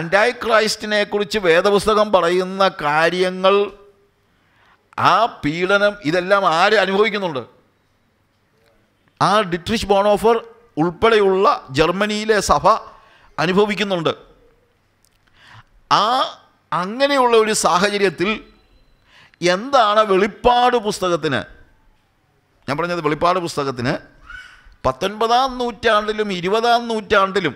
ആൻറ്റായി ക്രൈസ്റ്റിനെ കുറിച്ച് വേദപുസ്തകം പറയുന്ന കാര്യങ്ങൾ ആ പീഡനം ഇതെല്ലാം ആര് അനുഭവിക്കുന്നുണ്ട് ആ ഡിട്രിഷ് ബോണോഫർ ഉൾപ്പെടെയുള്ള ജർമ്മനിയിലെ സഭ അനുഭവിക്കുന്നുണ്ട് ആ അങ്ങനെയുള്ള ഒരു സാഹചര്യത്തിൽ എന്താണ് വെളിപ്പാട് പുസ്തകത്തിന് ഞാൻ പറഞ്ഞത് വെളിപ്പാട് പുസ്തകത്തിന് പത്തൊൻപതാം നൂറ്റാണ്ടിലും ഇരുപതാം നൂറ്റാണ്ടിലും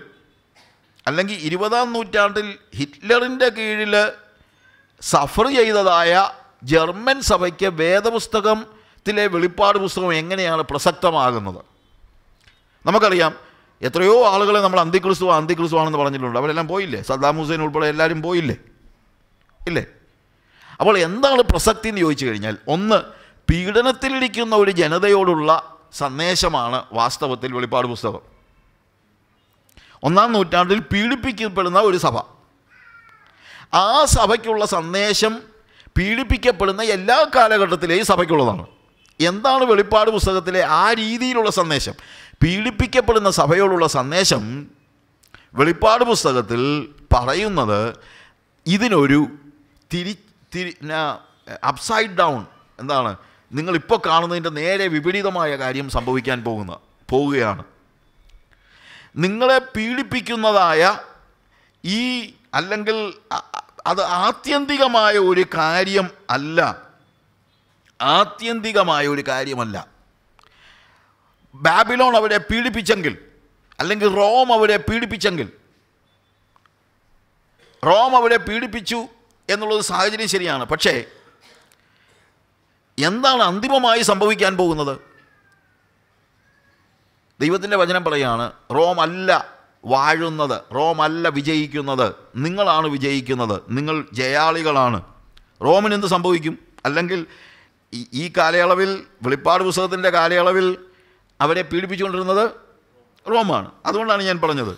അല്ലെങ്കിൽ ഇരുപതാം നൂറ്റാണ്ടിൽ ഹിറ്റ്ലറിൻ്റെ കീഴിൽ സഫർ ചെയ്തതായ ജർമ്മൻ സഭയ്ക്ക് വേദപുസ്തകത്തിലെ വെളിപ്പാട് പുസ്തകം എങ്ങനെയാണ് പ്രസക്തമാകുന്നത് നമുക്കറിയാം എത്രയോ ആളുകളെ നമ്മൾ അന്തിക്രിസ്തു അന്തിക്രിസ്തുവാണെന്ന് പറഞ്ഞിട്ടുണ്ട് അവരെല്ലാം പോയില്ലേ സദ്ദാം ഹുസൈൻ ഉൾപ്പെടെ എല്ലാവരും പോയില്ലേ ഇല്ലേ അപ്പോൾ എന്താണ് പ്രസക്തി എന്ന് ചോദിച്ചു കഴിഞ്ഞാൽ ഒന്ന് പീഡനത്തിലിരിക്കുന്ന ഒരു ജനതയോടുള്ള സന്ദേശമാണ് വാസ്തവത്തിൽ വെളിപ്പാട് പുസ്തകം ഒന്നാം നൂറ്റാണ്ടിൽ പീഡിപ്പിക്കപ്പെടുന്ന ഒരു സഭ ആ സഭയ്ക്കുള്ള സന്ദേശം പീഡിപ്പിക്കപ്പെടുന്ന എല്ലാ കാലഘട്ടത്തിലെയും സഭയ്ക്കുള്ളതാണ് എന്താണ് വെളിപ്പാട് പുസ്തകത്തിലെ ആ രീതിയിലുള്ള സന്ദേശം പീഡിപ്പിക്കപ്പെടുന്ന സഭയോടുള്ള സന്ദേശം വെളിപ്പാട് പുസ്തകത്തിൽ പറയുന്നത് ഇതിനൊരു തിരി തിരി അപ്സൈഡ് ഡൗൺ എന്താണ് നിങ്ങളിപ്പോൾ കാണുന്നതിൻ്റെ നേരെ വിപരീതമായ കാര്യം സംഭവിക്കാൻ പോകുന്ന പോവുകയാണ് നിങ്ങളെ പീഡിപ്പിക്കുന്നതായ ഈ അല്ലെങ്കിൽ അത് ആത്യന്തികമായ ഒരു കാര്യം അല്ല ആത്യന്തികമായ ഒരു കാര്യമല്ല ബാബിലോൺ അവരെ പീഡിപ്പിച്ചെങ്കിൽ അല്ലെങ്കിൽ റോം അവരെ പീഡിപ്പിച്ചെങ്കിൽ റോം അവരെ പീഡിപ്പിച്ചു എന്നുള്ളത് സാഹചര്യം ശരിയാണ് പക്ഷേ എന്താണ് അന്തിമമായി സംഭവിക്കാൻ പോകുന്നത് ദൈവത്തിൻ്റെ വചനം പറയുകയാണ് റോം അല്ല വാഴുന്നത് റോം അല്ല വിജയിക്കുന്നത് നിങ്ങളാണ് വിജയിക്കുന്നത് നിങ്ങൾ ജയാളികളാണ് റോമിന് എന്ത് സംഭവിക്കും അല്ലെങ്കിൽ ഈ കാലയളവിൽ വെളിപ്പാട് പുസ്തകത്തിൻ്റെ കാലയളവിൽ അവരെ പീഡിപ്പിച്ചുകൊണ്ടിരുന്നത് റോമാണ് അതുകൊണ്ടാണ് ഞാൻ പറഞ്ഞത്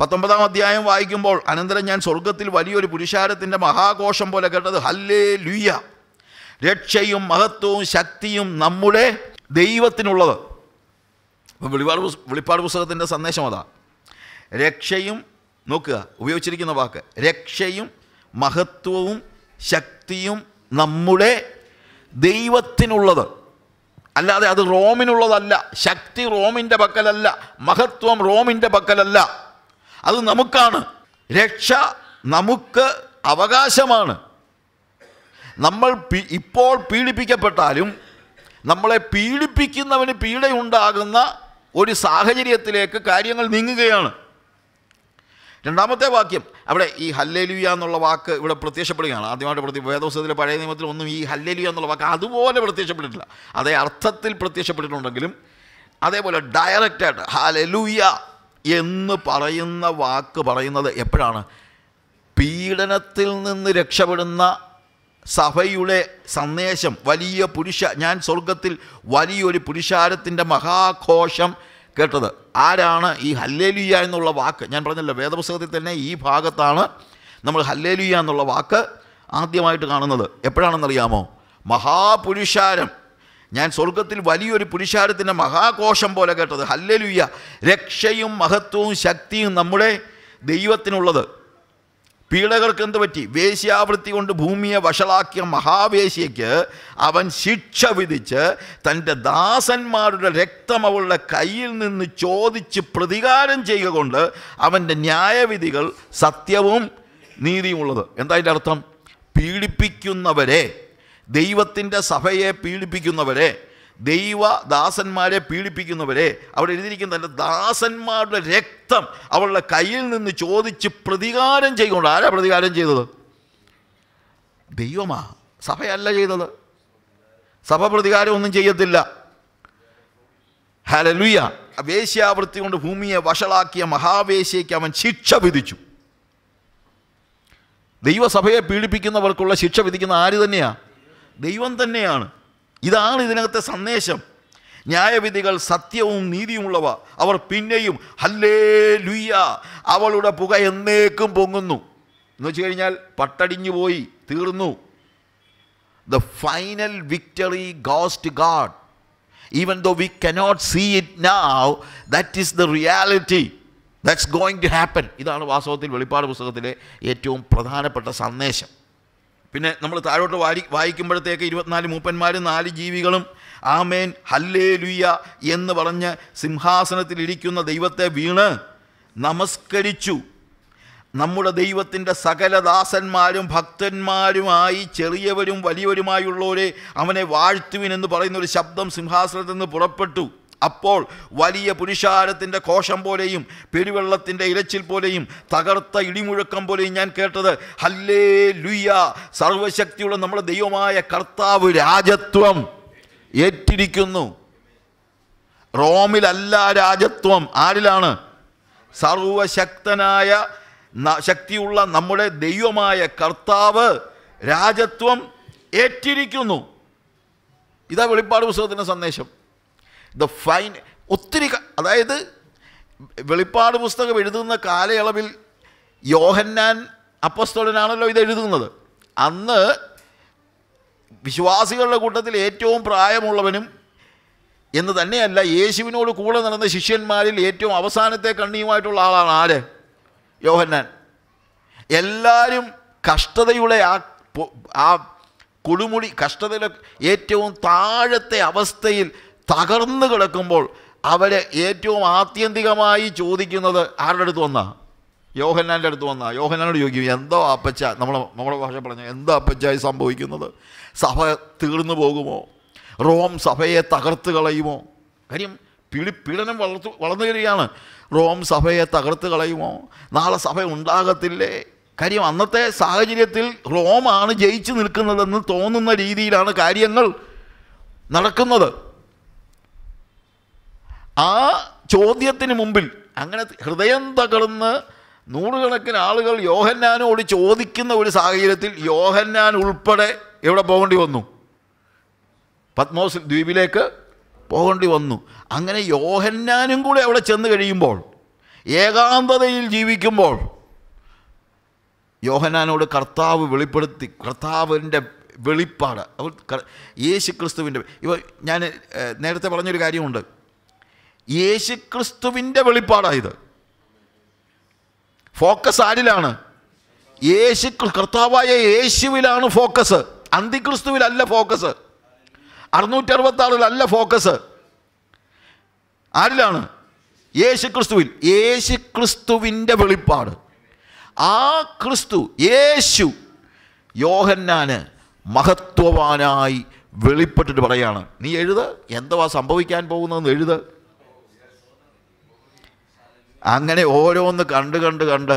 പത്തൊമ്പതാം അധ്യായം വായിക്കുമ്പോൾ അനന്തരം ഞാൻ സ്വർഗത്തിൽ വലിയൊരു പുരുഷാരത്തിൻ്റെ മഹാഘോഷം പോലെ കേട്ടത് ഹല്ലേ ലുയ്യ രക്ഷയും മഹത്വവും ശക്തിയും നമ്മുടെ ദൈവത്തിനുള്ളത് അപ്പോൾ വെളിപാട് വെളിപ്പാട് പുസ്തകത്തിൻ്റെ സന്ദേശം അതാ രക്ഷയും നോക്കുക ഉപയോഗിച്ചിരിക്കുന്ന വാക്ക് രക്ഷയും മഹത്വവും ശക്തിയും നമ്മുടെ ദൈവത്തിനുള്ളത് അല്ലാതെ അത് റോമിനുള്ളതല്ല ശക്തി റോമിൻ്റെ പക്കലല്ല മഹത്വം റോമിൻ്റെ പക്കലല്ല അത് നമുക്കാണ് രക്ഷ നമുക്ക് അവകാശമാണ് നമ്മൾ ഇപ്പോൾ പീഡിപ്പിക്കപ്പെട്ടാലും നമ്മളെ പീഡിപ്പിക്കുന്നവന് പീഡയുണ്ടാകുന്ന ഒരു സാഹചര്യത്തിലേക്ക് കാര്യങ്ങൾ നീങ്ങുകയാണ് രണ്ടാമത്തെ വാക്യം അവിടെ ഈ ഹല്ലലുയ എന്നുള്ള വാക്ക് ഇവിടെ പ്രത്യക്ഷപ്പെടുകയാണ് ആദ്യമായിട്ട് പ്രത്യേക വേദോസ്തത്തിലെ പഴയ നിയമത്തിൽ ഒന്നും ഈ ഹല്ലലുയ എന്നുള്ള വാക്ക് അതുപോലെ പ്രത്യക്ഷപ്പെട്ടിട്ടില്ല അതേ അർത്ഥത്തിൽ പ്രത്യക്ഷപ്പെട്ടിട്ടുണ്ടെങ്കിലും അതേപോലെ ഡയറക്റ്റായിട്ട് ഹലലുയ എന്ന് പറയുന്ന വാക്ക് പറയുന്നത് എപ്പോഴാണ് പീഡനത്തിൽ നിന്ന് രക്ഷപ്പെടുന്ന സഭയുടെ സന്ദേശം വലിയ പുരുഷ ഞാൻ സ്വർഗത്തിൽ വലിയൊരു പുരുഷാരത്തിൻ്റെ മഹാഘോഷം കേട്ടത് ആരാണ് ഈ ഹല്ലേലിയ എന്നുള്ള വാക്ക് ഞാൻ പറഞ്ഞല്ലോ വേദപുസ്തകത്തിൽ തന്നെ ഈ ഭാഗത്താണ് നമ്മൾ ഹല്ലേലിയ എന്നുള്ള വാക്ക് ആദ്യമായിട്ട് കാണുന്നത് എപ്പോഴാണെന്നറിയാമോ മഹാപുരുഷാരം ഞാൻ സ്വർഗത്തിൽ വലിയൊരു പുരുഷാരത്തിൻ്റെ മഹാഘോഷം പോലെ കേട്ടത് ഹല്ലലുയ്യ രക്ഷയും മഹത്വവും ശക്തിയും നമ്മുടെ ദൈവത്തിനുള്ളത് പീഡകർക്ക് എന്ത് പറ്റി വേശ്യാവൃത്തി കൊണ്ട് ഭൂമിയെ വഷളാക്കിയ മഹാവേശ്യയ്ക്ക് അവൻ ശിക്ഷ വിധിച്ച് തൻ്റെ ദാസന്മാരുടെ രക്തം അവളുടെ കയ്യിൽ നിന്ന് ചോദിച്ച് പ്രതികാരം ചെയ്യുക കൊണ്ട് അവൻ്റെ ന്യായവിധികൾ സത്യവും നീതിയുമുള്ളത് എന്താ അതിൻ്റെ അർത്ഥം പീഡിപ്പിക്കുന്നവരെ ദൈവത്തിൻ്റെ സഭയെ പീഡിപ്പിക്കുന്നവരെ ദൈവ ദാസന്മാരെ പീഡിപ്പിക്കുന്നവരെ അവിടെ എഴുതിയിരിക്കുന്ന തൻ്റെ ദാസന്മാരുടെ രക്തം അവളുടെ കയ്യിൽ നിന്ന് ചോദിച്ച് പ്രതികാരം ചെയ്തുകൊണ്ട് ആരാ പ്രതികാരം ചെയ്തത് ദൈവമാ സഭയല്ല ചെയ്തത് സഭ പ്രതികാരമൊന്നും ചെയ്യത്തില്ല ഹലലുയ വേശ്യാവൃത്തി കൊണ്ട് ഭൂമിയെ വഷളാക്കിയ മഹാവേശ്യയ്ക്ക് അവൻ ശിക്ഷ വിധിച്ചു ദൈവസഭയെ പീഡിപ്പിക്കുന്നവർക്കുള്ള ശിക്ഷ വിധിക്കുന്ന ആര് തന്നെയാണ് ദൈവം തന്നെയാണ് ഇതാണ് ഇതിനകത്തെ സന്ദേശം ന്യായവിധികൾ സത്യവും നീതിയുമുള്ളവ അവർ പിന്നെയും ഹല്ലേ ലുയ്യ അവളുടെ പുക എന്നേക്കും പൊങ്ങുന്നു എന്ന് വെച്ച് കഴിഞ്ഞാൽ പട്ടടിഞ്ഞു പോയി തീർന്നു the final victory goes to God even though we cannot see it now that is the reality that's going to happen ഇതാണ് വാസ്തവത്തിൽ വെളിപ്പാട് പുസ്തകത്തിലെ ഏറ്റവും പ്രധാനപ്പെട്ട സന്ദേശം പിന്നെ നമ്മൾ താഴോട്ട് വാരി വായിക്കുമ്പോഴത്തേക്ക് ഇരുപത്തിനാല് മൂപ്പന്മാരും നാല് ജീവികളും ആമേൻ ഹല്ലേ ലുയ്യ എന്ന് പറഞ്ഞ് സിംഹാസനത്തിലിരിക്കുന്ന ദൈവത്തെ വീണ് നമസ്കരിച്ചു നമ്മുടെ ദൈവത്തിൻ്റെ സകല ദാസന്മാരും ഭക്തന്മാരുമായി ചെറിയവരും വലിയവരുമായുള്ളവരെ അവനെ വാഴ്ത്തുവിനെന്ന് പറയുന്ന ഒരു ശബ്ദം സിംഹാസനത്തിൽ നിന്ന് പുറപ്പെട്ടു അപ്പോൾ വലിയ പുരുഷാരത്തിൻ്റെ കോശം പോലെയും പെരുവെള്ളത്തിൻ്റെ ഇലച്ചിൽ പോലെയും തകർത്ത ഇടിമുഴക്കം പോലെയും ഞാൻ കേട്ടത് ഹല്ലേ ലുയ്യ സർവശക്തിയുള്ള നമ്മുടെ ദൈവമായ കർത്താവ് രാജത്വം ഏറ്റിരിക്കുന്നു റോമിലല്ല രാജത്വം ആരിലാണ് സർവശക്തനായ ശക്തിയുള്ള നമ്മുടെ ദൈവമായ കർത്താവ് രാജത്വം ഏറ്റിരിക്കുന്നു ഇതാ വെളിപ്പാട് പുസ്തകത്തിൻ്റെ സന്ദേശം ദ ഫൈൻ ഒത്തിരി അതായത് വെളിപ്പാട് പുസ്തകം എഴുതുന്ന കാലയളവിൽ യോഹന്നാൻ അപ്പസ്തോലനാണല്ലോ ഇത് എഴുതുന്നത് അന്ന് വിശ്വാസികളുടെ കൂട്ടത്തിൽ ഏറ്റവും പ്രായമുള്ളവനും എന്ന് തന്നെയല്ല യേശുവിനോട് കൂടെ നടന്ന ശിഷ്യന്മാരിൽ ഏറ്റവും അവസാനത്തെ കണ്ണിയുമായിട്ടുള്ള ആളാണ് ആര് യോഹന്നാൻ എല്ലാവരും കഷ്ടതയുടെ ആ ആ കൊടുമുടി കഷ്ടതയിലെ ഏറ്റവും താഴത്തെ അവസ്ഥയിൽ തകർന്നു കിടക്കുമ്പോൾ അവരെ ഏറ്റവും ആത്യന്തികമായി ചോദിക്കുന്നത് ആരുടെ അടുത്ത് വന്നാ യോഹന്നാൻ്റെ അടുത്ത് വന്നാ യോഹന്നാനോട് ചോദിക്കും എന്തോ അപ്പച്ച നമ്മൾ നമ്മുടെ ഭാഷ പറഞ്ഞു എന്തോ അപ്പച്ചായി സംഭവിക്കുന്നത് സഭ തീർന്നു പോകുമോ റോം സഭയെ തകർത്ത് കളയുമോ കാര്യം പിടി പീഡനം വളർത്തു വളർന്നു വരികയാണ് റോം സഭയെ തകർത്ത് കളയുമോ നാളെ സഭ ഉണ്ടാകത്തില്ലേ കാര്യം അന്നത്തെ സാഹചര്യത്തിൽ റോമാണ് ജയിച്ചു നിൽക്കുന്നതെന്ന് തോന്നുന്ന രീതിയിലാണ് കാര്യങ്ങൾ നടക്കുന്നത് ആ ചോദ്യത്തിന് മുമ്പിൽ അങ്ങനെ ഹൃദയം തകർന്ന് നൂറുകണക്കിന് ആളുകൾ യോഹന്നാനോട് ചോദിക്കുന്ന ഒരു സാഹചര്യത്തിൽ യോഹന്നാൻ ഉൾപ്പെടെ എവിടെ പോകേണ്ടി വന്നു പത്മോസ് ദ്വീപിലേക്ക് പോകേണ്ടി വന്നു അങ്ങനെ യോഹന്നാനും കൂടെ അവിടെ ചെന്ന് കഴിയുമ്പോൾ ഏകാന്തതയിൽ ജീവിക്കുമ്പോൾ യോഹനാനോട് കർത്താവ് വെളിപ്പെടുത്തി കർത്താവിൻ്റെ വെളിപ്പാട് യേശു ക്രിസ്തുവിൻ്റെ ഇവ ഞാൻ നേരത്തെ പറഞ്ഞൊരു കാര്യമുണ്ട് ക്രിസ്തുവിൻ്റെ വെളിപ്പാടായത് ഫോക്കസ് ആരിലാണ് യേശു കർത്താവായ യേശുവിലാണ് ഫോക്കസ് അന്തിക്രിസ്തുവിലല്ല ഫോക്കസ് അറുന്നൂറ്റി അറുപത്താറിലല്ല ഫോക്കസ് ആരിലാണ് യേശു ക്രിസ്തുവിൽ യേശു ക്രിസ്തുവിൻ്റെ വെളിപ്പാട് ആ ക്രിസ്തു യേശു യോഹന്നാന് മഹത്വവാനായി വെളിപ്പെട്ടിട്ട് പറയാണ് നീ എഴുത് എന്തുവാ സംഭവിക്കാൻ പോകുന്നതെന്ന് എഴുത് അങ്ങനെ ഓരോന്ന് കണ്ട് കണ്ട് കണ്ട്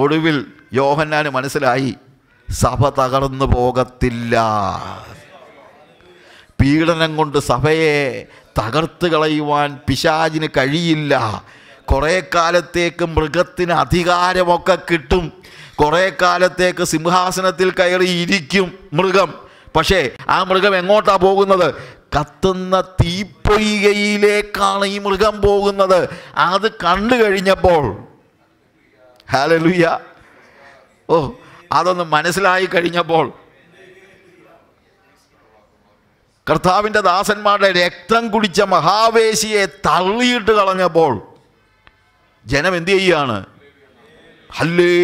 ഒടുവിൽ യോഹന്നാൻ മനസ്സിലായി സഭ തകർന്നു പോകത്തില്ല പീഡനം കൊണ്ട് സഭയെ തകർത്ത് കളയുവാൻ പിശാചിന് കഴിയില്ല കുറേ കാലത്തേക്ക് മൃഗത്തിന് അധികാരമൊക്കെ കിട്ടും കുറേ കാലത്തേക്ക് സിംഹാസനത്തിൽ കയറി ഇരിക്കും മൃഗം പക്ഷേ ആ മൃഗം എങ്ങോട്ടാണ് പോകുന്നത് കത്തുന്ന തീപ്പൊയ്കയിലേക്കാണ് ഈ മൃഗം പോകുന്നത് അത് കണ്ടു കഴിഞ്ഞപ്പോൾ ഹാലലുയ്യ ഓ അതൊന്ന് മനസ്സിലായി കഴിഞ്ഞപ്പോൾ കർത്താവിൻ്റെ ദാസന്മാരുടെ രക്തം കുടിച്ച മഹാവേശിയെ തള്ളിയിട്ട് കളഞ്ഞപ്പോൾ ജനം എന്തു ചെയ്യുകയാണ് ഹല്ലേ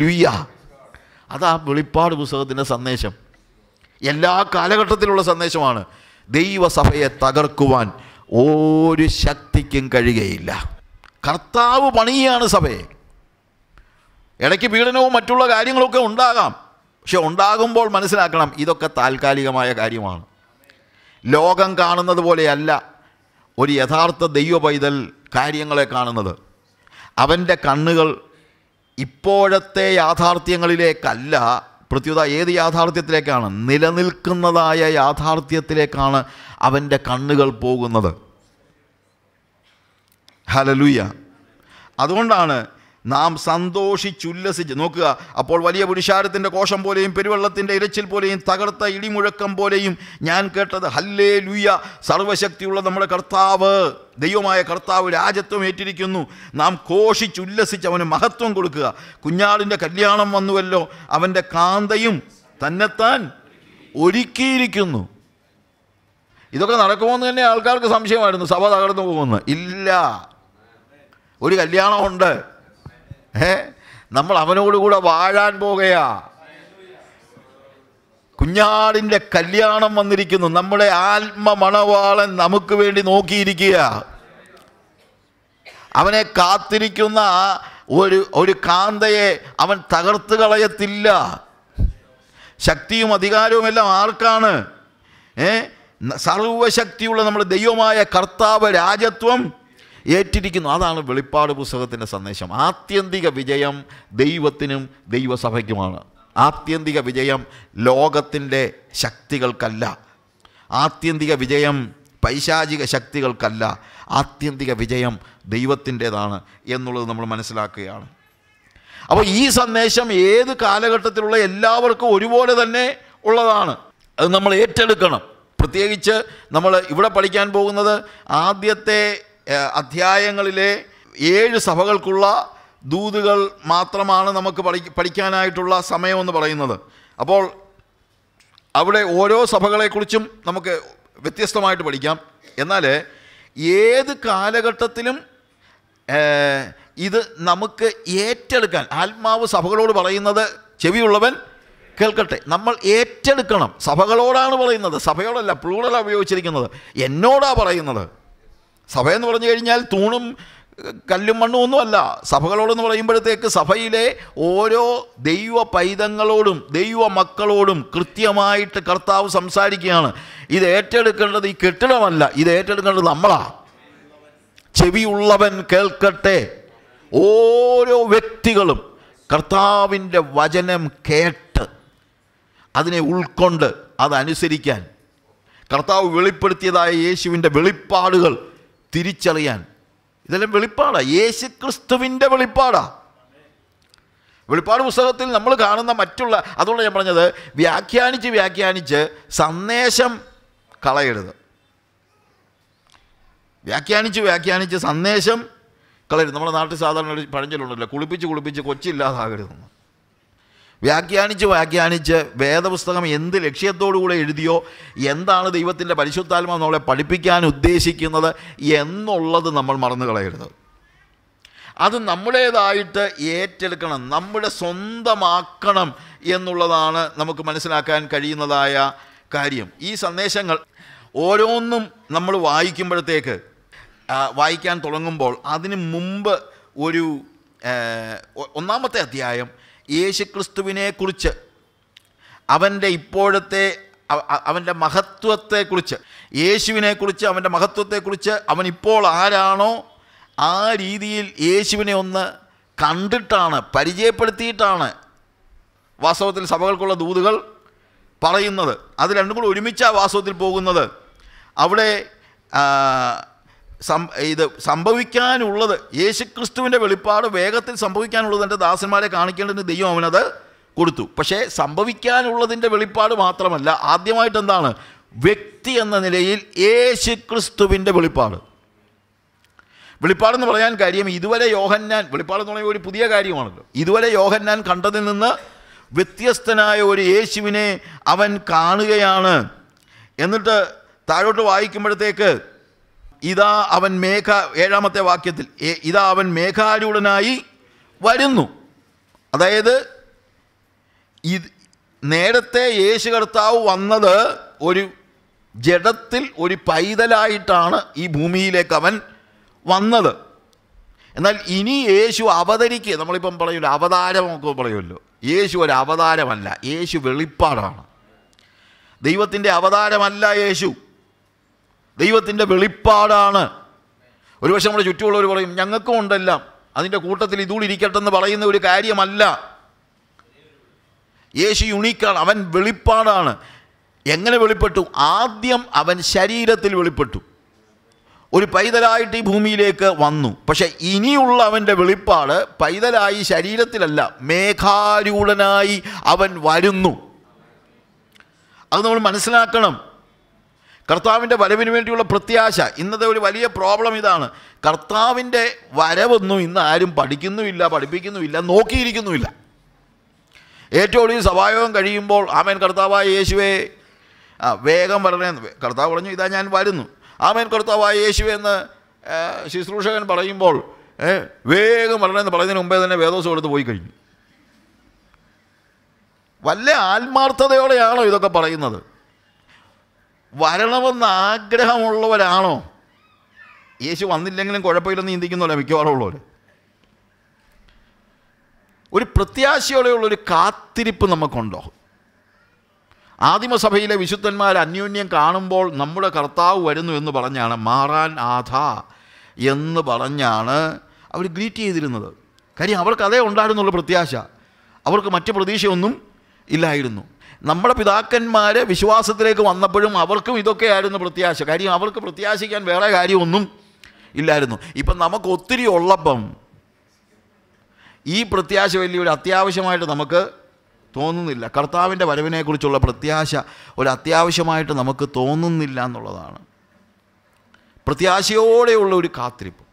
ലുയ്യ അതാ വെളിപ്പാട് പുസ്തകത്തിൻ്റെ സന്ദേശം എല്ലാ കാലഘട്ടത്തിലുള്ള സന്ദേശമാണ് ദൈവസഭയെ തകർക്കുവാൻ ഒരു ശക്തിക്കും കഴിയുകയില്ല കർത്താവ് പണിയാണ് സഭയെ ഇടയ്ക്ക് പീഡനവും മറ്റുള്ള കാര്യങ്ങളൊക്കെ ഉണ്ടാകാം പക്ഷെ ഉണ്ടാകുമ്പോൾ മനസ്സിലാക്കണം ഇതൊക്കെ താൽക്കാലികമായ കാര്യമാണ് ലോകം കാണുന്നത് പോലെയല്ല ഒരു യഥാർത്ഥ ദൈവ പൈതൽ കാര്യങ്ങളെ കാണുന്നത് അവൻ്റെ കണ്ണുകൾ ഇപ്പോഴത്തെ യാഥാർത്ഥ്യങ്ങളിലേക്കല്ല പ്രത്യുത ഏത് യാഥാർത്ഥ്യത്തിലേക്കാണ് നിലനിൽക്കുന്നതായ യാഥാർത്ഥ്യത്തിലേക്കാണ് അവൻ്റെ കണ്ണുകൾ പോകുന്നത് ഹലലുയ്യ അതുകൊണ്ടാണ് നാം സന്തോഷിച്ചുല്ലസിച്ച് നോക്കുക അപ്പോൾ വലിയ പുരുഷാരത്തിൻ്റെ കോശം പോലെയും പെരുവെള്ളത്തിൻ്റെ ഇരച്ചിൽ പോലെയും തകർത്ത ഇടിമുഴക്കം പോലെയും ഞാൻ കേട്ടത് ഹല്ലേ ലുയ്യ സർവശക്തിയുള്ള നമ്മുടെ കർത്താവ് ദൈവമായ കർത്താവ് രാജത്വം ഏറ്റിരിക്കുന്നു നാം കോഷിച്ചുല്ലസിച്ച് അവന് മഹത്വം കൊടുക്കുക കുഞ്ഞാടിൻ്റെ കല്യാണം വന്നുവല്ലോ അവൻ്റെ കാന്തയും തന്നെത്താൻ ഒരുക്കിയിരിക്കുന്നു ഇതൊക്കെ നടക്കുമെന്ന് തന്നെ ആൾക്കാർക്ക് സംശയമായിരുന്നു സഭ തകർന്നു പോകുമെന്ന് ഇല്ല ഒരു കല്യാണമുണ്ട് ഏ നമ്മൾ അവനോടുകൂടെ വാഴാൻ പോകയാ കുഞ്ഞാടിൻ്റെ കല്യാണം വന്നിരിക്കുന്നു നമ്മുടെ ആത്മ മണവാളൻ നമുക്ക് വേണ്ടി നോക്കിയിരിക്കുക അവനെ കാത്തിരിക്കുന്ന ഒരു ഒരു കാന്തയെ അവൻ തകർത്ത് കളയത്തില്ല ശക്തിയും അധികാരവും എല്ലാം ആർക്കാണ് ഏ സർവശക്തിയുള്ള നമ്മുടെ ദൈവമായ കർത്താവ് രാജത്വം ഏറ്റിരിക്കുന്നു അതാണ് വെളിപ്പാട് പുസ്തകത്തിൻ്റെ സന്ദേശം ആത്യന്തിക വിജയം ദൈവത്തിനും ദൈവസഭയ്ക്കുമാണ് ആത്യന്തിക വിജയം ലോകത്തിൻ്റെ ശക്തികൾക്കല്ല ആത്യന്തിക വിജയം പൈശാചിക ശക്തികൾക്കല്ല ആത്യന്തിക വിജയം ദൈവത്തിൻ്റേതാണ് എന്നുള്ളത് നമ്മൾ മനസ്സിലാക്കുകയാണ് അപ്പോൾ ഈ സന്ദേശം ഏത് കാലഘട്ടത്തിലുള്ള എല്ലാവർക്കും ഒരുപോലെ തന്നെ ഉള്ളതാണ് അത് നമ്മൾ ഏറ്റെടുക്കണം പ്രത്യേകിച്ച് നമ്മൾ ഇവിടെ പഠിക്കാൻ പോകുന്നത് ആദ്യത്തെ അധ്യായങ്ങളിലെ ഏഴ് സഭകൾക്കുള്ള ദൂതുകൾ മാത്രമാണ് നമുക്ക് പഠി പഠിക്കാനായിട്ടുള്ള സമയമെന്ന് പറയുന്നത് അപ്പോൾ അവിടെ ഓരോ സഭകളെക്കുറിച്ചും നമുക്ക് വ്യത്യസ്തമായിട്ട് പഠിക്കാം എന്നാൽ ഏത് കാലഘട്ടത്തിലും ഇത് നമുക്ക് ഏറ്റെടുക്കാൻ ആത്മാവ് സഭകളോട് പറയുന്നത് ചെവിയുള്ളവൻ കേൾക്കട്ടെ നമ്മൾ ഏറ്റെടുക്കണം സഭകളോടാണ് പറയുന്നത് സഭയോടല്ല പ്ലൂറലാണ് ഉപയോഗിച്ചിരിക്കുന്നത് എന്നോടാണ് പറയുന്നത് സഭയെന്ന് പറഞ്ഞു കഴിഞ്ഞാൽ തൂണും കല്ലും മണ്ണും ഒന്നുമല്ല സഭകളോടെന്ന് പറയുമ്പോഴത്തേക്ക് സഭയിലെ ഓരോ ദൈവ പൈതങ്ങളോടും ദൈവ മക്കളോടും കൃത്യമായിട്ട് കർത്താവ് സംസാരിക്കുകയാണ് ഇത് ഏറ്റെടുക്കേണ്ടത് ഈ കെട്ടിടമല്ല ഇത് ഏറ്റെടുക്കേണ്ടത് നമ്മളാണ് ചെവിയുള്ളവൻ കേൾക്കട്ടെ ഓരോ വ്യക്തികളും കർത്താവിൻ്റെ വചനം കേട്ട് അതിനെ ഉൾക്കൊണ്ട് അതനുസരിക്കാൻ കർത്താവ് വെളിപ്പെടുത്തിയതായ യേശുവിൻ്റെ വെളിപ്പാടുകൾ തിരിച്ചറിയാൻ ഇതെല്ലാം വെളിപ്പാടാണ് യേശു ക്രിസ്തുവിൻ്റെ വെളിപ്പാടാണ് വെളിപ്പാട് പുസ്തകത്തിൽ നമ്മൾ കാണുന്ന മറ്റുള്ള അതുകൊണ്ട് ഞാൻ പറഞ്ഞത് വ്യാഖ്യാനിച്ച് വ്യാഖ്യാനിച്ച് സന്ദേശം കളയരുത് വ്യാഖ്യാനിച്ച് വ്യാഖ്യാനിച്ച് സന്ദേശം കളയരുത് നമ്മുടെ നാട്ടിൽ സാധാരണ ഒരു പഴഞ്ചൊല്ലുണ്ടല്ലോ കുളിപ്പിച്ച് കുളിപ്പിച്ച് കൊച്ചില്ലാതാകരുതെന്ന് വ്യാഖ്യാനിച്ച് വ്യാഖ്യാനിച്ച് വേദപുസ്തകം എന്ത് ലക്ഷ്യത്തോടുകൂടെ എഴുതിയോ എന്താണ് ദൈവത്തിൻ്റെ പരിശുദ്ധാത്മാവ് നമ്മളെ പഠിപ്പിക്കാൻ ഉദ്ദേശിക്കുന്നത് എന്നുള്ളത് നമ്മൾ മറന്നു കളയരുത് അത് നമ്മുടേതായിട്ട് ഏറ്റെടുക്കണം നമ്മുടെ സ്വന്തമാക്കണം എന്നുള്ളതാണ് നമുക്ക് മനസ്സിലാക്കാൻ കഴിയുന്നതായ കാര്യം ഈ സന്ദേശങ്ങൾ ഓരോന്നും നമ്മൾ വായിക്കുമ്പോഴത്തേക്ക് വായിക്കാൻ തുടങ്ങുമ്പോൾ അതിന് മുമ്പ് ഒരു ഒന്നാമത്തെ അധ്യായം യേശുക്രിസ്തുവിനെക്കുറിച്ച് അവൻ്റെ ഇപ്പോഴത്തെ അവൻ്റെ മഹത്വത്തെക്കുറിച്ച് യേശുവിനെക്കുറിച്ച് അവൻ്റെ മഹത്വത്തെക്കുറിച്ച് അവൻ ഇപ്പോൾ ആരാണോ ആ രീതിയിൽ യേശുവിനെ ഒന്ന് കണ്ടിട്ടാണ് പരിചയപ്പെടുത്തിയിട്ടാണ് വാസ്തവത്തിൽ സഭകൾക്കുള്ള ദൂതുകൾ പറയുന്നത് അത് രണ്ടും കൂടെ ഒരുമിച്ചാണ് വാസ്തവത്തിൽ പോകുന്നത് അവിടെ ഇത് സംഭവിക്കാനുള്ളത് ക്രിസ്തുവിൻ്റെ വെളിപ്പാട് വേഗത്തിൽ സംഭവിക്കാനുള്ളത് എൻ്റെ ദാസന്മാരെ കാണിക്കേണ്ടതിന് ദൈവം അവനത് കൊടുത്തു പക്ഷേ സംഭവിക്കാനുള്ളതിൻ്റെ വെളിപ്പാട് മാത്രമല്ല ആദ്യമായിട്ട് എന്താണ് വ്യക്തി എന്ന നിലയിൽ യേശു ക്രിസ്തുവിൻ്റെ വെളിപ്പാട് വെളിപ്പാടെന്ന് പറയാൻ കാര്യം ഇതുവരെ യോഹന്നാൻ വെളിപ്പാടെന്ന് പറയുമ്പോൾ ഒരു പുതിയ കാര്യമാണല്ലോ ഇതുവരെ യോഹന്നാൻ കണ്ടതിൽ നിന്ന് വ്യത്യസ്തനായ ഒരു യേശുവിനെ അവൻ കാണുകയാണ് എന്നിട്ട് താഴോട്ട് വായിക്കുമ്പോഴത്തേക്ക് ഇതാ അവൻ മേഘ ഏഴാമത്തെ വാക്യത്തിൽ ഇതാ അവൻ മേഘാരൂഢനായി വരുന്നു അതായത് ഇത് നേരത്തെ യേശു കർത്താവ് വന്നത് ഒരു ജഡത്തിൽ ഒരു പൈതലായിട്ടാണ് ഈ ഭൂമിയിലേക്ക് അവൻ വന്നത് എന്നാൽ ഇനി യേശു അവതരിക്കുക നമ്മളിപ്പം പറയുമല്ലോ അവതാരമൊക്കെ പറയുമല്ലോ യേശു ഒരു അവതാരമല്ല യേശു വെളിപ്പാടാണ് ദൈവത്തിൻ്റെ അവതാരമല്ല യേശു ദൈവത്തിൻ്റെ വെളിപ്പാടാണ് ഒരുപക്ഷെ നമ്മുടെ ചുറ്റുമുള്ളവർ പറയും ഞങ്ങൾക്കും ഉണ്ടെല്ലാം അതിൻ്റെ കൂട്ടത്തിൽ ഇതൂടെ എന്ന് പറയുന്ന ഒരു കാര്യമല്ല യേശു യുണീക്കാണ് അവൻ വെളിപ്പാടാണ് എങ്ങനെ വെളിപ്പെട്ടു ആദ്യം അവൻ ശരീരത്തിൽ വെളിപ്പെട്ടു ഒരു പൈതലായിട്ട് ഈ ഭൂമിയിലേക്ക് വന്നു പക്ഷേ ഇനിയുള്ള അവൻ്റെ വെളിപ്പാട് പൈതലായി ശരീരത്തിലല്ല മേഘാരൂഢനായി അവൻ വരുന്നു അത് നമ്മൾ മനസ്സിലാക്കണം കർത്താവിൻ്റെ വരവിന് വേണ്ടിയുള്ള പ്രത്യാശ ഇന്നത്തെ ഒരു വലിയ പ്രോബ്ലം ഇതാണ് കർത്താവിൻ്റെ വരവൊന്നും ഇന്ന് ആരും പഠിക്കുന്നുമില്ല പഠിപ്പിക്കുന്നുമില്ല നോക്കിയിരിക്കുന്നുമില്ല ഏറ്റവും ഒടുവിൽ സഭായോഗം കഴിയുമ്പോൾ ആമേൻ കർത്താവായ യേശുവേ ആ വേഗം വരണേ കർത്താവ് പറഞ്ഞു ഇതാ ഞാൻ വരുന്നു ആമേൻ കർത്താവായ യേശുവേ എന്ന് ശുശ്രൂഷകൻ പറയുമ്പോൾ വേഗം വരണമെന്ന് പറയുന്നതിന് മുമ്പേ തന്നെ വേദോസം എടുത്ത് പോയി കഴിഞ്ഞു വല്ല ആത്മാർത്ഥതയോടെയാണോ ഇതൊക്കെ പറയുന്നത് വരണമെന്ന് ആഗ്രഹമുള്ളവരാണോ യേശു വന്നില്ലെങ്കിലും കുഴപ്പമില്ലെന്ന് ചിന്തിക്കുന്നില്ല മിക്കവാറും ഉള്ളവർ ഒരു പ്രത്യാശയോടെയുള്ളൊരു കാത്തിരിപ്പ് നമുക്കുണ്ടോ ആദിമസഭയിലെ വിശുദ്ധന്മാർ അന്യോന്യം കാണുമ്പോൾ നമ്മുടെ കർത്താവ് വരുന്നു എന്ന് പറഞ്ഞാണ് മാറാൻ ആധ എന്ന് പറഞ്ഞാണ് അവർ ഗ്രീറ്റ് ചെയ്തിരുന്നത് കാര്യം അവർക്ക് അതേ ഉണ്ടായിരുന്നുള്ള പ്രത്യാശ അവർക്ക് മറ്റു പ്രതീക്ഷയൊന്നും ഇല്ലായിരുന്നു നമ്മുടെ പിതാക്കന്മാർ വിശ്വാസത്തിലേക്ക് വന്നപ്പോഴും അവർക്കും ഇതൊക്കെയായിരുന്നു പ്രത്യാശ കാര്യം അവർക്ക് പ്രത്യാശിക്കാൻ വേറെ കാര്യമൊന്നും ഇല്ലായിരുന്നു ഇപ്പം നമുക്ക് ഒത്തിരി ഉള്ളപ്പം ഈ പ്രത്യാശ ഒരു അത്യാവശ്യമായിട്ട് നമുക്ക് തോന്നുന്നില്ല കർത്താവിൻ്റെ വരവിനെക്കുറിച്ചുള്ള പ്രത്യാശ ഒരു അത്യാവശ്യമായിട്ട് നമുക്ക് തോന്നുന്നില്ല എന്നുള്ളതാണ് പ്രത്യാശയോടെയുള്ള ഒരു കാത്തിരിപ്പ്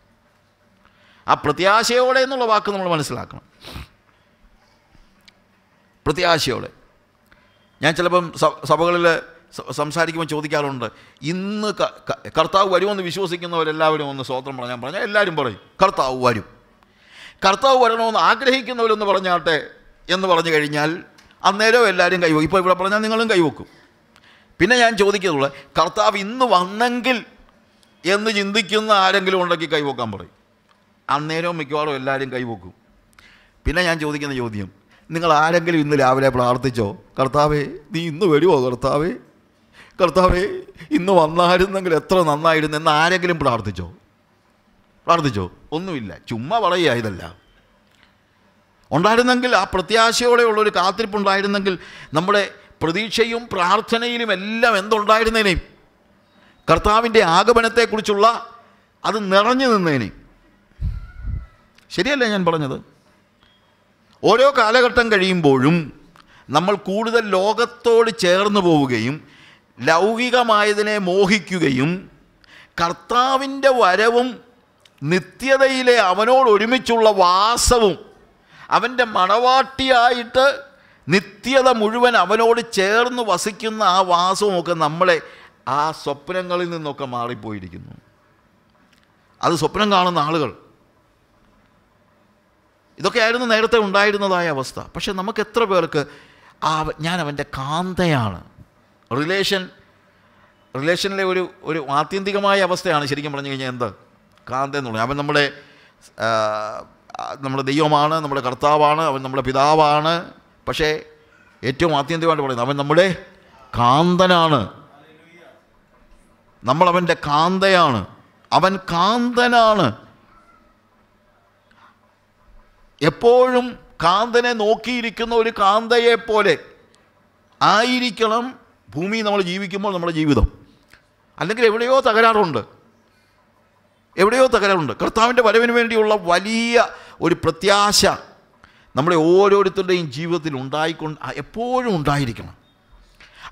ആ പ്രത്യാശയോടെ എന്നുള്ള വാക്ക് നമ്മൾ മനസ്സിലാക്കണം പ്രത്യാശയോടെ ഞാൻ ചിലപ്പം സഭകളിൽ സംസാരിക്കുമ്പോൾ ചോദിക്കാറുണ്ട് ഇന്ന് കർത്താവ് വരുമെന്ന് വിശ്വസിക്കുന്നവരെല്ലാവരും ഒന്ന് സ്വോത്രം പറഞ്ഞാൽ പറഞ്ഞാൽ എല്ലാവരും പറയും കർത്താവ് വരും കർത്താവ് വരണമെന്ന് ആഗ്രഹിക്കുന്നവരൊന്ന് പറഞ്ഞാട്ടെ എന്ന് പറഞ്ഞു കഴിഞ്ഞാൽ അന്നേരം എല്ലാവരും കൈവക്കും ഇപ്പോൾ ഇവിടെ പറഞ്ഞാൽ നിങ്ങളും കൈവെക്കും പിന്നെ ഞാൻ ചോദിക്കുന്നുള്ളൂ കർത്താവ് ഇന്ന് വന്നെങ്കിൽ എന്ന് ചിന്തിക്കുന്ന ആരെങ്കിലും ഉണ്ടെങ്കിൽ കൈവെക്കാൻ പറയും അന്നേരവും മിക്കവാറും എല്ലാവരും കൈവെക്കും പിന്നെ ഞാൻ ചോദിക്കുന്ന ചോദ്യം നിങ്ങൾ ആരെങ്കിലും ഇന്ന് രാവിലെ പ്രാർത്ഥിച്ചോ കർത്താവേ നീ ഇന്ന് വരുമോ കർത്താവേ കർത്താവേ ഇന്ന് വന്നായിരുന്നെങ്കിൽ എത്ര നന്നായിരുന്നു എന്ന് ആരെങ്കിലും പ്രാർത്ഥിച്ചോ പ്രാർത്ഥിച്ചോ ഒന്നുമില്ല ചുമ്മാ പറയുക ഇതല്ല ഉണ്ടായിരുന്നെങ്കിൽ ആ പ്രത്യാശയോടെയുള്ളൊരു കാത്തിരിപ്പുണ്ടായിരുന്നെങ്കിൽ നമ്മുടെ പ്രതീക്ഷയും പ്രാർത്ഥനയിലും എല്ലാം എന്തുണ്ടായിരുന്നതിനേയും കർത്താവിൻ്റെ ആഗമനത്തെക്കുറിച്ചുള്ള അത് നിറഞ്ഞു നിന്നേനേയും ശരിയല്ലേ ഞാൻ പറഞ്ഞത് ഓരോ കാലഘട്ടം കഴിയുമ്പോഴും നമ്മൾ കൂടുതൽ ലോകത്തോട് ചേർന്ന് പോവുകയും ലൗകികമായതിനെ മോഹിക്കുകയും കർത്താവിൻ്റെ വരവും നിത്യതയിലെ അവനോട് ഒരുമിച്ചുള്ള വാസവും അവൻ്റെ മണവാട്ടിയായിട്ട് നിത്യത മുഴുവൻ അവനോട് ചേർന്ന് വസിക്കുന്ന ആ വാസവുമൊക്കെ നമ്മളെ ആ സ്വപ്നങ്ങളിൽ നിന്നൊക്കെ മാറിപ്പോയിരിക്കുന്നു അത് സ്വപ്നം കാണുന്ന ആളുകൾ ഇതൊക്കെയായിരുന്നു നേരത്തെ ഉണ്ടായിരുന്നതായ അവസ്ഥ പക്ഷെ നമുക്ക് എത്ര പേർക്ക് ആ ഞാൻ അവൻ്റെ കാന്തയാണ് റിലേഷൻ റിലേഷനിലെ ഒരു ഒരു ആത്യന്തികമായ അവസ്ഥയാണ് ശരിക്കും പറഞ്ഞു കഴിഞ്ഞാൽ എന്ത് കാന്ത എന്ന് പറഞ്ഞാൽ അവൻ നമ്മുടെ നമ്മുടെ ദൈവമാണ് നമ്മുടെ കർത്താവാണ് അവൻ നമ്മുടെ പിതാവാണ് പക്ഷേ ഏറ്റവും ആത്യന്തികമായിട്ട് പറയുന്നത് അവൻ നമ്മുടെ കാന്തനാണ് നമ്മളവൻ്റെ കാന്തയാണ് അവൻ കാന്തനാണ് എപ്പോഴും കാന്തനെ നോക്കിയിരിക്കുന്ന ഒരു കാന്തയെ പോലെ ആയിരിക്കണം ഭൂമി നമ്മൾ ജീവിക്കുമ്പോൾ നമ്മുടെ ജീവിതം അല്ലെങ്കിൽ എവിടെയോ തകരാറുണ്ട് എവിടെയോ തകരാറുണ്ട് കർത്താവിൻ്റെ വരവിന് വേണ്ടിയുള്ള വലിയ ഒരു പ്രത്യാശ നമ്മുടെ ഓരോരുത്തരുടെയും ജീവിതത്തിൽ ഉണ്ടായിക്കൊണ്ട് എപ്പോഴും ഉണ്ടായിരിക്കണം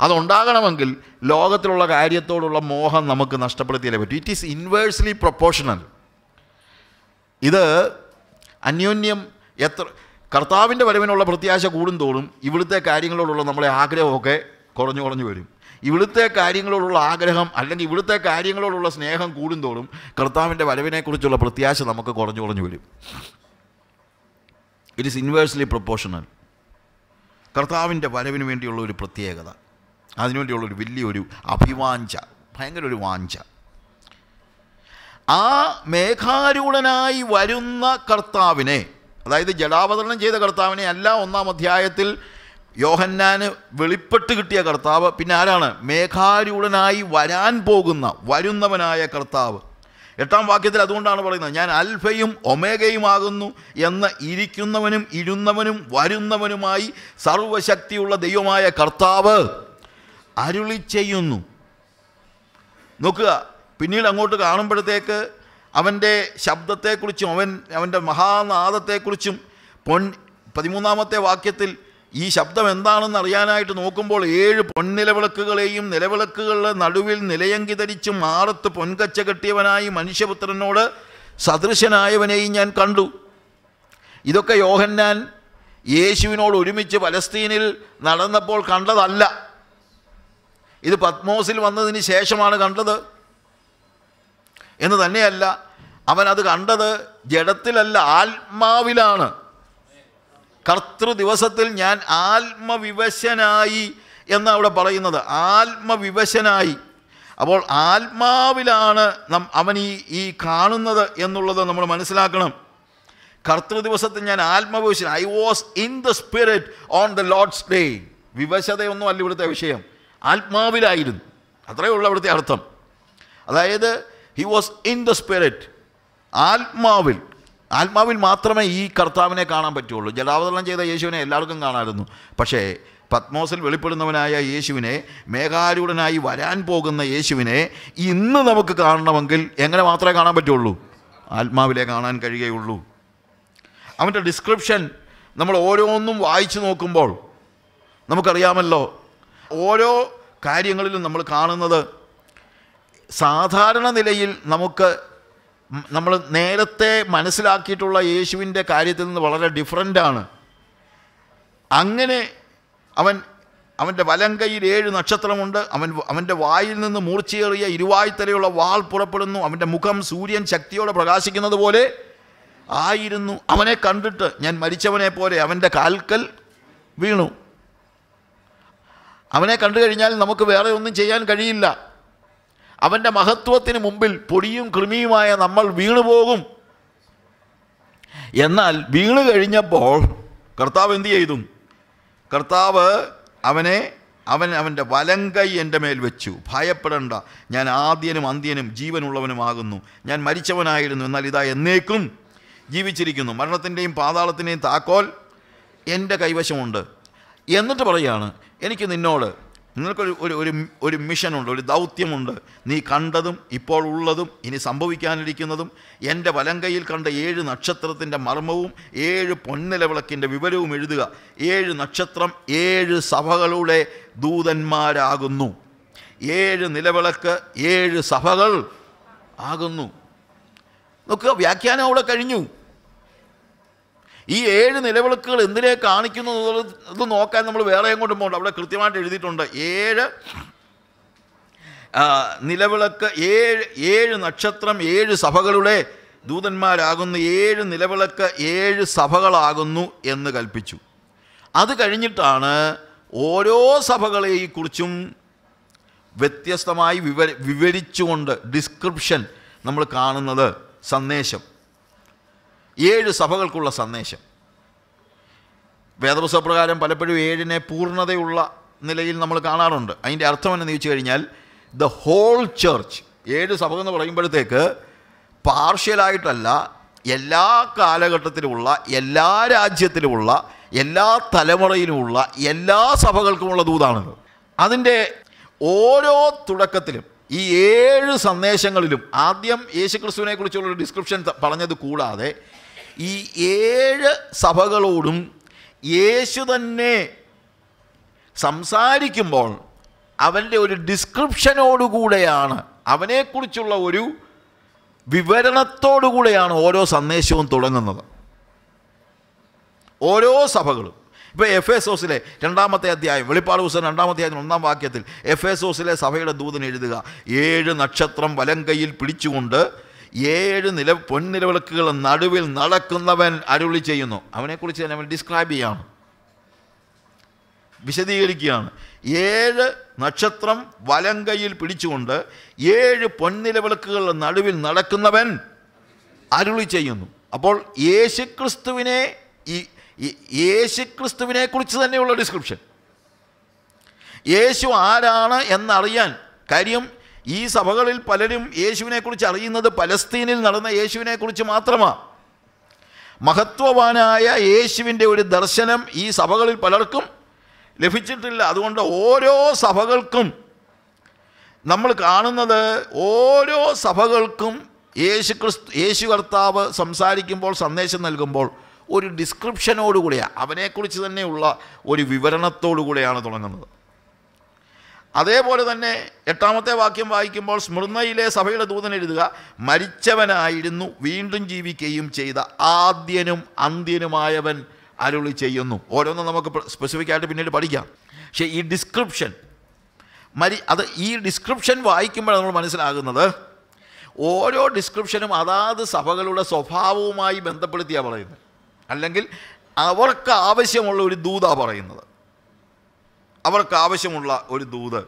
അതുണ്ടാകണമെങ്കിൽ ലോകത്തിലുള്ള കാര്യത്തോടുള്ള മോഹം നമുക്ക് നഷ്ടപ്പെടുത്തിയാലേ പറ്റൂ ഇറ്റ് ഈസ് ഇൻവേഴ്സ്ലി പ്രൊപ്പോഷണൽ ഇത് അന്യോന്യം എത്ര കർത്താവിൻ്റെ വരവിനുള്ള പ്രത്യാശ കൂടുന്തോറും ഇവിടുത്തെ കാര്യങ്ങളോടുള്ള നമ്മളെ ആഗ്രഹമൊക്കെ കുറഞ്ഞു കുറഞ്ഞു വരും ഇവിടുത്തെ കാര്യങ്ങളോടുള്ള ആഗ്രഹം അല്ലെങ്കിൽ ഇവിടുത്തെ കാര്യങ്ങളോടുള്ള സ്നേഹം കൂടുന്തോറും കർത്താവിൻ്റെ വരവിനെക്കുറിച്ചുള്ള പ്രത്യാശ നമുക്ക് കുറഞ്ഞു കുറഞ്ഞു വരും ഇറ്റ് ഇസ് ഇൻവേഴ്സ്ലി പ്രൊപ്പോഷണൽ കർത്താവിൻ്റെ വരവിന് വേണ്ടിയുള്ള ഒരു പ്രത്യേകത അതിനുവേണ്ടിയുള്ള ഒരു വലിയൊരു അഭിവാഞ്ച ഭയങ്കര ഒരു വാഞ്ച ആ മേഘാരൂഢനായി വരുന്ന കർത്താവിനെ അതായത് ജടാവതരണം ചെയ്ത കർത്താവിനെ അല്ല ഒന്നാം അധ്യായത്തിൽ യോഹന്നാന് വെളിപ്പെട്ട് കിട്ടിയ കർത്താവ് പിന്നെ ആരാണ് മേഘാരൂഢനായി വരാൻ പോകുന്ന വരുന്നവനായ കർത്താവ് എട്ടാം വാക്യത്തിൽ അതുകൊണ്ടാണ് പറയുന്നത് ഞാൻ അൽഫയും ഒമേഗയുമാകുന്നു എന്ന് ഇരിക്കുന്നവനും ഇരുന്നവനും വരുന്നവനുമായി സർവശക്തിയുള്ള ദൈവമായ കർത്താവ് അരുളി ചെയ്യുന്നു നോക്കുക പിന്നീട് അങ്ങോട്ട് കാണുമ്പോഴത്തേക്ക് അവൻ്റെ ശബ്ദത്തെക്കുറിച്ചും അവൻ അവൻ്റെ മഹാനാദത്തെക്കുറിച്ചും പൊൻ പതിമൂന്നാമത്തെ വാക്യത്തിൽ ഈ ശബ്ദം എന്താണെന്ന് അറിയാനായിട്ട് നോക്കുമ്പോൾ ഏഴ് പൊൻനിലവിളക്കുകളെയും നിലവിളക്കുകളുടെ നടുവിൽ നിലയങ്കി ധരിച്ച് മാറത്ത് പൊൻകച്ച കെട്ടിയവനായി മനുഷ്യപുത്രനോട് സദൃശനായവനെയും ഞാൻ കണ്ടു ഇതൊക്കെ യോഹന്നാൻ യേശുവിനോട് ഒരുമിച്ച് പലസ്തീനിൽ നടന്നപ്പോൾ കണ്ടതല്ല ഇത് പത്മോസിൽ വന്നതിന് ശേഷമാണ് കണ്ടത് എന്ന് തന്നെയല്ല അവൻ അത് കണ്ടത് ജഡത്തിലല്ല ആത്മാവിലാണ് കർത്തൃ ദിവസത്തിൽ ഞാൻ ആത്മവിവശനായി എന്ന് അവിടെ പറയുന്നത് ആത്മവിവശനായി അപ്പോൾ ആത്മാവിലാണ് നം അവൻ ഈ ഈ കാണുന്നത് എന്നുള്ളത് നമ്മൾ മനസ്സിലാക്കണം കർത്തൃ ദിവസത്തിൽ ഞാൻ ആത്മവിവശൻ I was in the spirit on the Lord's day വിവശതയൊന്നും അല്ല ഇവിടുത്തെ വിഷയം ആത്മാവിലായിരുന്നു അത്രയേ ഉള്ളൂ അവിടുത്തെ അർത്ഥം അതായത് he was in the spirit ആത്മാവിൽ ആത്മാവിൽ മാത്രമേ ഈ കർത്താവിനെ കാണാൻ പറ്റുള്ളൂ ജലാവതരണം ചെയ്ത യേശുവിനെ എല്ലാവർക്കും കാണാമായിരുന്നു പക്ഷേ പത്മോസിൽ വെളിപ്പെടുന്നവനായ യേശുവിനെ മേഘാരൂഢനായി വരാൻ പോകുന്ന യേശുവിനെ ഇന്ന് നമുക്ക് കാണണമെങ്കിൽ എങ്ങനെ മാത്രമേ കാണാൻ പറ്റുള്ളൂ ആത്മാവിലെ കാണാൻ കഴിയുകയുള്ളൂ അവൻ്റെ ഡിസ്ക്രിപ്ഷൻ നമ്മൾ ഓരോന്നും വായിച്ചു നോക്കുമ്പോൾ നമുക്കറിയാമല്ലോ ഓരോ കാര്യങ്ങളിലും നമ്മൾ കാണുന്നത് സാധാരണ നിലയിൽ നമുക്ക് നമ്മൾ നേരത്തെ മനസ്സിലാക്കിയിട്ടുള്ള യേശുവിൻ്റെ കാര്യത്തിൽ നിന്ന് വളരെ ഡിഫറൻ്റാണ് അങ്ങനെ അവൻ അവൻ്റെ കയ്യിൽ ഏഴ് നക്ഷത്രമുണ്ട് അവൻ അവൻ്റെ വായിൽ നിന്ന് മൂർച്ചയേറിയ ഇരുവായ്ത്തലയുള്ള വാൾ പുറപ്പെടുന്നു അവൻ്റെ മുഖം സൂര്യൻ ശക്തിയോടെ പ്രകാശിക്കുന്നത് പോലെ ആയിരുന്നു അവനെ കണ്ടിട്ട് ഞാൻ മരിച്ചവനെ പോലെ അവൻ്റെ കാൽക്കൽ വീണു അവനെ കണ്ടു കഴിഞ്ഞാൽ നമുക്ക് വേറെ ഒന്നും ചെയ്യാൻ കഴിയില്ല അവൻ്റെ മഹത്വത്തിന് മുമ്പിൽ പൊടിയും കൃമിയുമായ നമ്മൾ വീണുപോകും എന്നാൽ വീണു കഴിഞ്ഞപ്പോൾ കർത്താവ് എന്തു ചെയ്തു കർത്താവ് അവനെ അവൻ അവൻ്റെ വലങ്കൈ എൻ്റെ മേൽ വെച്ചു ഭയപ്പെടേണ്ട ഞാൻ ആദ്യനും അന്ത്യനും ജീവനുള്ളവനുമാകുന്നു ഞാൻ മരിച്ചവനായിരുന്നു എന്നാൽ ഇതാ എന്നേക്കും ജീവിച്ചിരിക്കുന്നു മരണത്തിൻ്റെയും പാതാളത്തിൻ്റെയും താക്കോൽ എൻ്റെ കൈവശമുണ്ട് എന്നിട്ട് പറയുകയാണ് എനിക്ക് നിന്നോട് നിങ്ങൾക്കൊരു ഒരു ഒരു ഒരു മിഷനുണ്ട് ഒരു ദൗത്യമുണ്ട് നീ കണ്ടതും ഇപ്പോൾ ഉള്ളതും ഇനി സംഭവിക്കാനിരിക്കുന്നതും എൻ്റെ വലങ്കയിൽ കണ്ട ഏഴ് നക്ഷത്രത്തിൻ്റെ മർമ്മവും ഏഴ് പൊന്നിലവിളക്കിൻ്റെ വിവരവും എഴുതുക ഏഴ് നക്ഷത്രം ഏഴ് സഭകളുടെ ദൂതന്മാരാകുന്നു ഏഴ് നിലവിളക്ക് ഏഴ് സഭകൾ ആകുന്നു നോക്കുക വ്യാഖ്യാനം അവിടെ കഴിഞ്ഞു ഈ ഏഴ് നിലവിളക്കുകൾ എന്തിനെ കാണിക്കുന്നു എന്നുള്ളത് നോക്കാൻ നമ്മൾ വേറെ എങ്ങോട്ടും പോകണ്ട അവിടെ കൃത്യമായിട്ട് എഴുതിയിട്ടുണ്ട് ഏഴ് നിലവിളക്ക് ഏഴ് ഏഴ് നക്ഷത്രം ഏഴ് സഭകളുടെ ദൂതന്മാരാകുന്ന ഏഴ് നിലവിളക്ക് ഏഴ് സഭകളാകുന്നു എന്ന് കൽപ്പിച്ചു അത് കഴിഞ്ഞിട്ടാണ് ഓരോ സഭകളെക്കുറിച്ചും വ്യത്യസ്തമായി വിവ വിവരിച്ചുകൊണ്ട് ഡിസ്ക്രിപ്ഷൻ നമ്മൾ കാണുന്നത് സന്ദേശം ഏഴ് സഭകൾക്കുള്ള സന്ദേശം പ്രകാരം പലപ്പോഴും ഏഴിനെ പൂർണ്ണതയുള്ള നിലയിൽ നമ്മൾ കാണാറുണ്ട് അതിൻ്റെ അർത്ഥം എന്നു ചോദിച്ചു കഴിഞ്ഞാൽ ദ ഹോൾ ചർച്ച് ഏഴ് സഭ എന്ന് പറയുമ്പോഴത്തേക്ക് പാർഷ്യലായിട്ടല്ല എല്ലാ കാലഘട്ടത്തിലുമുള്ള എല്ലാ രാജ്യത്തിലുമുള്ള എല്ലാ തലമുറയിലുമുള്ള എല്ലാ സഭകൾക്കുമുള്ള ദൂതാണിത് അതിൻ്റെ ഓരോ തുടക്കത്തിലും ഈ ഏഴ് സന്ദേശങ്ങളിലും ആദ്യം യേശുക്രിസ്തുവിനെക്കുറിച്ചുള്ള ഡിസ്ക്രിപ്ഷൻ പറഞ്ഞത് കൂടാതെ ഈ ഏഴ് സഭകളോടും യേശു തന്നെ സംസാരിക്കുമ്പോൾ അവൻ്റെ ഒരു ഡിസ്ക്രിപ്ഷനോടുകൂടെയാണ് അവനെക്കുറിച്ചുള്ള ഒരു വിവരണത്തോടുകൂടെയാണ് ഓരോ സന്ദേശവും തുടങ്ങുന്നത് ഓരോ സഭകളും ഇപ്പോൾ എഫ് എസ് ഓസിലെ രണ്ടാമത്തെ അധ്യായം വെളിപ്പാട് ദിവസം രണ്ടാമത്തെ അധ്യായം ഒന്നാം വാക്യത്തിൽ എഫ് എസ് ഓസിലെ സഭയുടെ ദൂതൻ എഴുതുക ഏഴ് നക്ഷത്രം വലങ്കയിൽ പിടിച്ചുകൊണ്ട് ഏഴ് നില പൊൻനിലവിളക്കുകൾ നടുവിൽ നടക്കുന്നവൻ അരുളി ചെയ്യുന്നു അവനെക്കുറിച്ച് തന്നെ അവൻ ഡിസ്ക്രൈബ് ചെയ്യാണ് വിശദീകരിക്കുകയാണ് ഏഴ് നക്ഷത്രം കയ്യിൽ പിടിച്ചുകൊണ്ട് ഏഴ് പൊൻനിലവിളക്കുകൾ നടുവിൽ നടക്കുന്നവൻ അരുളി ചെയ്യുന്നു അപ്പോൾ യേശുക്രിസ്തുവിനെ ഈ യേശുക്രിസ്തുവിനെ കുറിച്ച് തന്നെയുള്ള ഡിസ്ക്രിപ്ഷൻ യേശു ആരാണ് എന്നറിയാൻ കാര്യം ഈ സഭകളിൽ പലരും യേശുവിനെക്കുറിച്ച് അറിയുന്നത് പലസ്തീനിൽ നടന്ന യേശുവിനെക്കുറിച്ച് മാത്രമാണ് മഹത്വവാനായ യേശുവിൻ്റെ ഒരു ദർശനം ഈ സഭകളിൽ പലർക്കും ലഭിച്ചിട്ടില്ല അതുകൊണ്ട് ഓരോ സഭകൾക്കും നമ്മൾ കാണുന്നത് ഓരോ സഭകൾക്കും യേശു ക്രിസ്തു യേശു കർത്താവ് സംസാരിക്കുമ്പോൾ സന്ദേശം നൽകുമ്പോൾ ഒരു ഡിസ്ക്രിപ്ഷനോടുകൂടിയാണ് അവനെക്കുറിച്ച് തന്നെയുള്ള ഒരു വിവരണത്തോടു കൂടെയാണ് തുടങ്ങുന്നത് അതേപോലെ തന്നെ എട്ടാമത്തെ വാക്യം വായിക്കുമ്പോൾ സ്മൃണയിലെ സഭയുടെ ദൂതൻ എഴുതുക മരിച്ചവനായിരുന്നു വീണ്ടും ജീവിക്കുകയും ചെയ്ത ആദ്യനും അന്ത്യനുമായവൻ അരുളി ചെയ്യുന്നു ഓരോന്നും നമുക്ക് സ്പെസിഫിക് ആയിട്ട് പിന്നീട് പഠിക്കാം പക്ഷേ ഈ ഡിസ്ക്രിപ്ഷൻ മരി അത് ഈ ഡിസ്ക്രിപ്ഷൻ വായിക്കുമ്പോൾ നമ്മൾ മനസ്സിലാകുന്നത് ഓരോ ഡിസ്ക്രിപ്ഷനും അതാത് സഭകളുടെ സ്വഭാവവുമായി ബന്ധപ്പെടുത്തിയാണ് പറയുന്നത് അല്ലെങ്കിൽ അവർക്ക് ആവശ്യമുള്ള ഒരു ദൂതാണ് പറയുന്നത് അവർക്ക് ആവശ്യമുള്ള ഒരു ദൂത്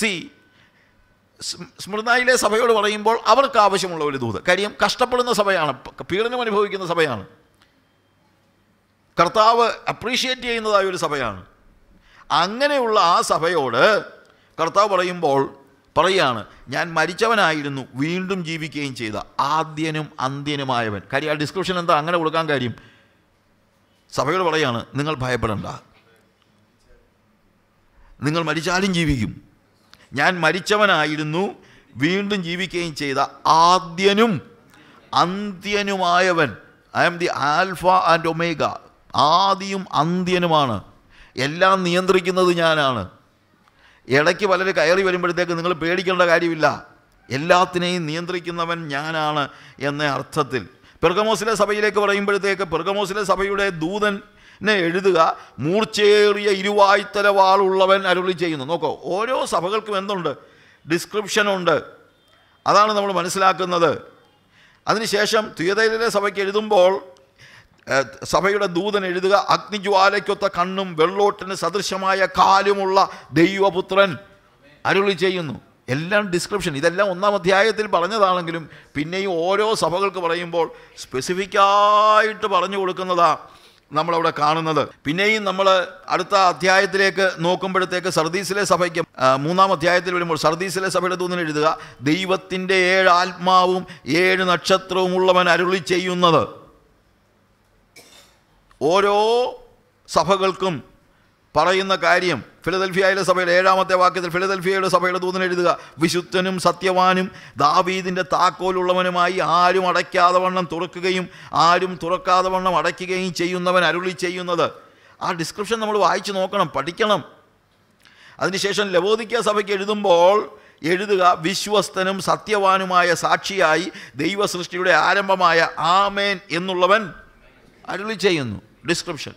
സി സ്മൃതായിലെ സഭയോട് പറയുമ്പോൾ അവർക്ക് ആവശ്യമുള്ള ഒരു ദൂത് കാര്യം കഷ്ടപ്പെടുന്ന സഭയാണ് പീഡനം അനുഭവിക്കുന്ന സഭയാണ് കർത്താവ് അപ്രീഷിയേറ്റ് ചെയ്യുന്നതായ ഒരു സഭയാണ് അങ്ങനെയുള്ള ആ സഭയോട് കർത്താവ് പറയുമ്പോൾ പറയുകയാണ് ഞാൻ മരിച്ചവനായിരുന്നു വീണ്ടും ജീവിക്കുകയും ചെയ്ത ആദ്യനും അന്ത്യനുമായവൻ കാര്യം ആ ഡിസ്ക്രിപ്ഷൻ എന്താ അങ്ങനെ കൊടുക്കാൻ കാര്യം സഭയോട് പറയാണ് നിങ്ങൾ ഭയപ്പെടേണ്ട നിങ്ങൾ മരിച്ചാലും ജീവിക്കും ഞാൻ മരിച്ചവനായിരുന്നു വീണ്ടും ജീവിക്കുകയും ചെയ്ത ആദ്യനും അന്ത്യനുമായവൻ I am the alpha and omega ആദിയും അന്ത്യനുമാണ് എല്ലാം നിയന്ത്രിക്കുന്നത് ഞാനാണ് ഇടയ്ക്ക് പലര് കയറി വരുമ്പോഴത്തേക്ക് നിങ്ങൾ പേടിക്കേണ്ട കാര്യമില്ല എല്ലാത്തിനെയും നിയന്ത്രിക്കുന്നവൻ ഞാനാണ് എന്ന അർത്ഥത്തിൽ പെർഗമോസിലെ സഭയിലേക്ക് പറയുമ്പോഴത്തേക്ക് പെർഗമോസിലെ സഭയുടെ ദൂതൻ എന്നെ എഴുതുക മൂർച്ചയേറിയ ഇരുവായ്ത്തലവാളുള്ളവൻ അരുളി ചെയ്യുന്നു നോക്കോ ഓരോ സഭകൾക്കും എന്തുണ്ട് ഡിസ്ക്രിപ്ഷനുണ്ട് അതാണ് നമ്മൾ മനസ്സിലാക്കുന്നത് അതിനുശേഷം തുയതയിലെ സഭയ്ക്ക് എഴുതുമ്പോൾ സഭയുടെ ദൂതൻ എഴുതുക അഗ്നിജ്വാലയ്ക്കൊത്ത കണ്ണും വെള്ളോട്ടിന് സദൃശമായ കാലുമുള്ള ദൈവപുത്രൻ അരുളി ചെയ്യുന്നു എല്ലാം ഡിസ്ക്രിപ്ഷൻ ഇതെല്ലാം ഒന്നാം അധ്യായത്തിൽ പറഞ്ഞതാണെങ്കിലും പിന്നെയും ഓരോ സഭകൾക്ക് പറയുമ്പോൾ സ്പെസിഫിക്കായിട്ട് പറഞ്ഞു കൊടുക്കുന്നതാണ് നമ്മളവിടെ കാണുന്നത് പിന്നെയും നമ്മൾ അടുത്ത അധ്യായത്തിലേക്ക് നോക്കുമ്പോഴത്തേക്ക് സർദീസിലെ സഭയ്ക്ക് മൂന്നാം അധ്യായത്തിൽ വരുമ്പോൾ സർദീസിലെ സഭയുടെ തൂന്നിൽ എഴുതുക ദൈവത്തിൻ്റെ ഏഴ് ആത്മാവും ഏഴ് നക്ഷത്രവും ഉള്ളവൻ അരുളി ചെയ്യുന്നത് ഓരോ സഭകൾക്കും പറയുന്ന കാര്യം ഫിലദൽഫിയയിലെ സഭയുടെ ഏഴാമത്തെ വാക്യത്തിൽ ഫിലദൽഫിയയുടെ സഭയുടെ ദൂതൻ എഴുതുക വിശുദ്ധനും സത്യവാനും ദാവീദിൻ്റെ താക്കോലുള്ളവനുമായി ആരും അടയ്ക്കാതെ വണ്ണം തുറക്കുകയും ആരും തുറക്കാതെ വണ്ണം അടയ്ക്കുകയും ചെയ്യുന്നവൻ അരുളി ചെയ്യുന്നത് ആ ഡിസ്ക്രിപ്ഷൻ നമ്മൾ വായിച്ചു നോക്കണം പഠിക്കണം അതിനുശേഷം ലവോദിക്ക സഭയ്ക്ക് എഴുതുമ്പോൾ എഴുതുക വിശ്വസ്തനും സത്യവാനുമായ സാക്ഷിയായി ദൈവസൃഷ്ടിയുടെ ആരംഭമായ ആമേൻ എന്നുള്ളവൻ അരുളി ചെയ്യുന്നു ഡിസ്ക്രിപ്ഷൻ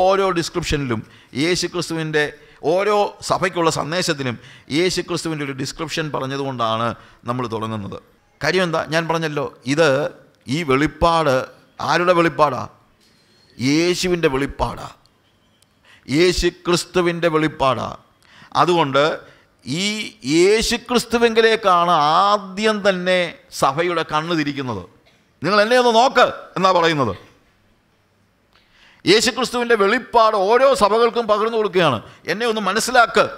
ഓരോ ഡിസ്ക്രിപ്ഷനിലും യേശുക്രിസ്തുവിൻ്റെ ഓരോ സഭയ്ക്കുള്ള സന്ദേശത്തിനും യേശുക്രിസ്തുവിൻ്റെ ഒരു ഡിസ്ക്രിപ്ഷൻ പറഞ്ഞതുകൊണ്ടാണ് നമ്മൾ തുടങ്ങുന്നത് കാര്യം എന്താ ഞാൻ പറഞ്ഞല്ലോ ഇത് ഈ വെളിപ്പാട് ആരുടെ വെളിപ്പാടാ യേശുവിൻ്റെ വെളിപ്പാടാ യേശു ക്രിസ്തുവിൻ്റെ വെളിപ്പാടാ അതുകൊണ്ട് ഈ ക്രിസ്തുവെങ്കിലേക്കാണ് ആദ്യം തന്നെ സഭയുടെ കണ്ണ് തിരിക്കുന്നത് നിങ്ങൾ എന്നെ ഒന്ന് നോക്ക് എന്നാ പറയുന്നത് യേശുക്രിസ്തുവിൻ്റെ വെളിപ്പാട് ഓരോ സഭകൾക്കും പകർന്നു കൊടുക്കുകയാണ് എന്നെ ഒന്ന് മനസ്സിലാക്കുക